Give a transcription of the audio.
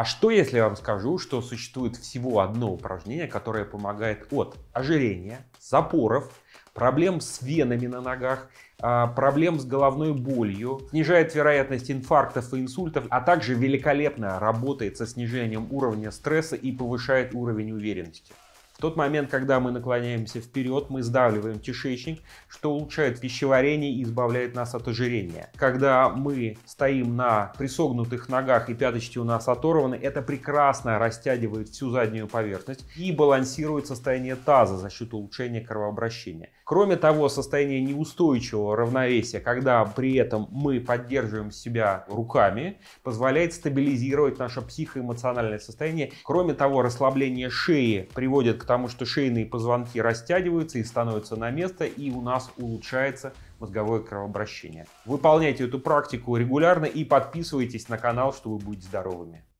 А что, если я вам скажу, что существует всего одно упражнение, которое помогает от ожирения, запоров, проблем с венами на ногах, а, проблем с головной болью, снижает вероятность инфарктов и инсультов, а также великолепно работает со снижением уровня стресса и повышает уровень уверенности. В тот момент, когда мы наклоняемся вперед, мы сдавливаем кишечник, что улучшает пищеварение и избавляет нас от ожирения. Когда мы стоим на присогнутых ногах и пяточки у нас оторваны, это прекрасно растягивает всю заднюю поверхность и балансирует состояние таза за счет улучшения кровообращения. Кроме того, состояние неустойчивого равновесия, когда при этом мы поддерживаем себя руками, позволяет стабилизировать наше психоэмоциональное состояние. Кроме того, расслабление шеи приводит к тому что шейные позвонки растягиваются и становятся на место, и у нас улучшается мозговое кровообращение. Выполняйте эту практику регулярно и подписывайтесь на канал, чтобы быть здоровыми.